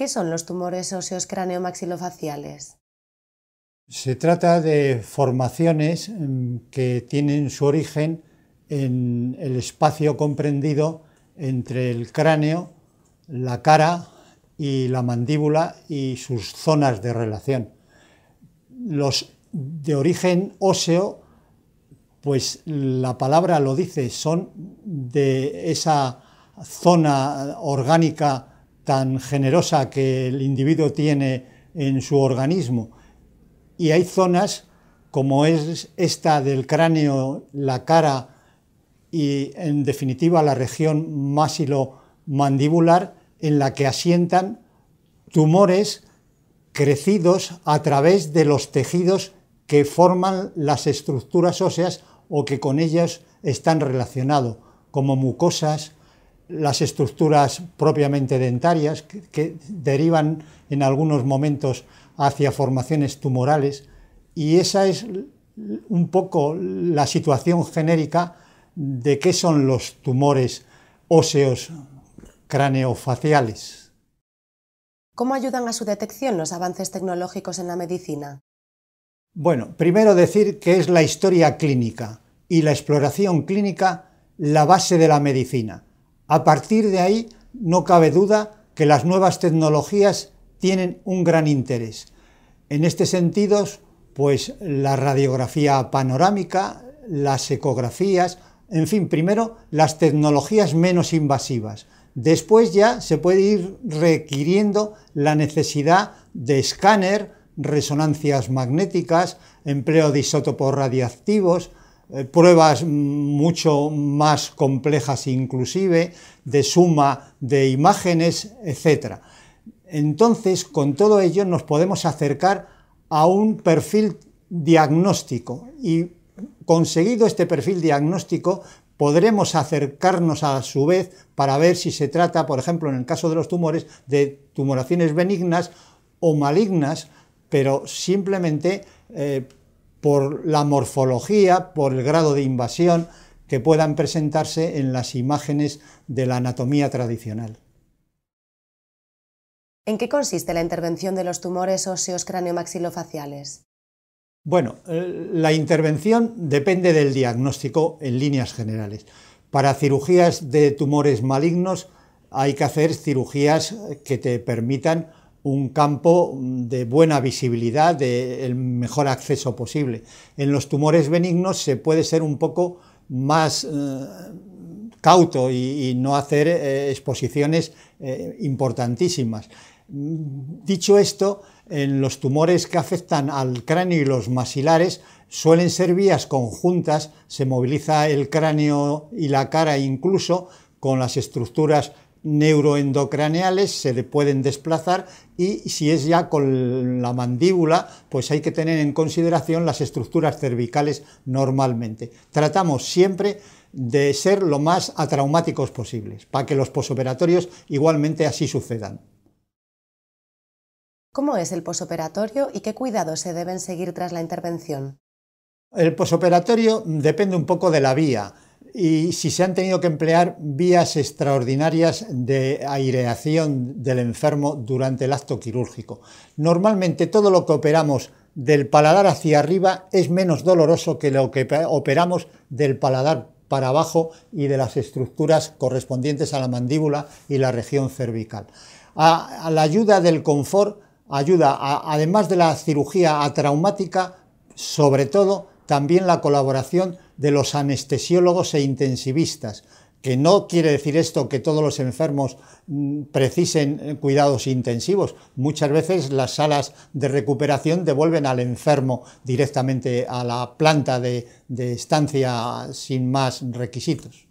¿Qué son los tumores óseos cráneo-maxilofaciales? Se trata de formaciones mm, que tienen su origen en el espacio comprendido entre el cráneo, la cara y la mandíbula y sus zonas de relación. Los de origen óseo, pues la palabra lo dice, son de esa zona orgánica tan generosa que el individuo tiene en su organismo. Y hay zonas como es esta del cráneo, la cara y en definitiva la región máxilo-mandibular en la que asientan tumores crecidos a través de los tejidos que forman las estructuras óseas o que con ellas están relacionados, como mucosas, las estructuras propiamente dentarias, que, derivan en algunos momentos hacia formaciones tumorales, y esa es un poco la situación genérica de qué son los tumores óseos craneofaciales. ¿Cómo ayudan a su detección los avances tecnológicos en la medicina? Bueno, primero decir que es la historia clínica y la exploración clínica la base de la medicina. A partir de ahí, no cabe duda que las nuevas tecnologías tienen un gran interés. En este sentido, pues la radiografía panorámica, las ecografías, en fin, primero las tecnologías menos invasivas. Después ya se puede ir requiriendo la necesidad de escáner, resonancias magnéticas, empleo de isótopos radiactivos, eh, pruebas mucho más complejas inclusive, de suma de imágenes, etc. Entonces, con todo ello nos podemos acercar a un perfil diagnóstico y conseguido este perfil diagnóstico podremos acercarnos a su vez para ver si se trata, por ejemplo, en el caso de los tumores, de tumoraciones benignas o malignas, pero simplemente eh, por la morfología, por el grado de invasión que puedan presentarse en las imágenes de la anatomía tradicional. ¿En qué consiste la intervención de los tumores óseos craneomaxilofaciales? Bueno, eh, la intervención depende del diagnóstico en líneas generales. Para cirugías de tumores malignos hay que hacer cirugías que te permitan un campo de buena visibilidad, del mejor acceso posible. En los tumores benignos se puede ser un poco más eh, cauto y, no hacer eh, exposiciones eh, importantísimas. Dicho esto, en los tumores que afectan al cráneo y los maxilares suelen ser vías conjuntas, se moviliza el cráneo y la cara incluso con las estructuras neuroendocraneales se le pueden desplazar y si es ya con la mandíbula, pues hay que tener en consideración las estructuras cervicales normalmente. Tratamos siempre de ser lo más atraumáticos posibles, para que los posoperatorios igualmente así sucedan. ¿Cómo es el posoperatorio y qué cuidados se deben seguir tras la intervención? El posoperatorio depende un poco de la vía y si se han tenido que emplear vías extraordinarias de aireación del enfermo durante el acto quirúrgico. Normalmente todo lo que operamos del paladar hacia arriba es menos doloroso que lo que operamos del paladar para abajo y de las estructuras correspondientes a la mandíbula y la región cervical. A, la ayuda del confort ayuda, además de la cirugía atraumática, sobre todo también la colaboración de los anestesiólogos e intensivistas, que no quiere decir esto que todos los enfermos mm, precisen eh, cuidados intensivos. Muchas veces las salas de recuperación devuelven al enfermo directamente a la planta de, estancia sin más requisitos.